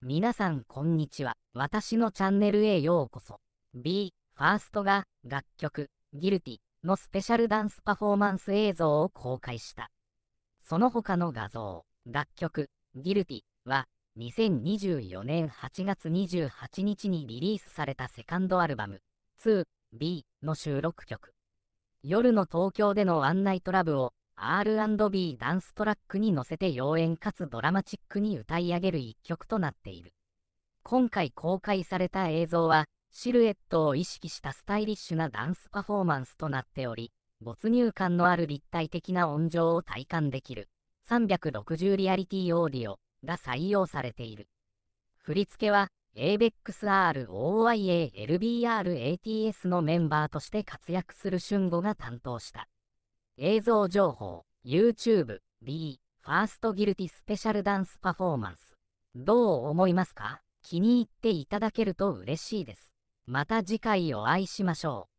皆さんこんにちは。私のチャンネルへようこそ。B、ファーストが楽曲、ギルティのスペシャルダンスパフォーマンス映像を公開した。その他の画像、楽曲、ギルティは2024年8月28日にリリースされたセカンドアルバム 2B の収録曲。夜の東京でのワンナイトラブを R&B ダンストラックに乗せて妖艶かつドラマチックに歌い上げる一曲となっている。今回公開された映像は、シルエットを意識したスタイリッシュなダンスパフォーマンスとなっており、没入感のある立体的な音情を体感できる360リアリティオーディオが採用されている。振り付けは ABEXROYALBRATS のメンバーとして活躍する春吾が担当した。映像情報 YouTube B ファーストギルティスペシャルダンスパフォーマンスどう思いますか気に入っていただけると嬉しいですまた次回お会いしましょう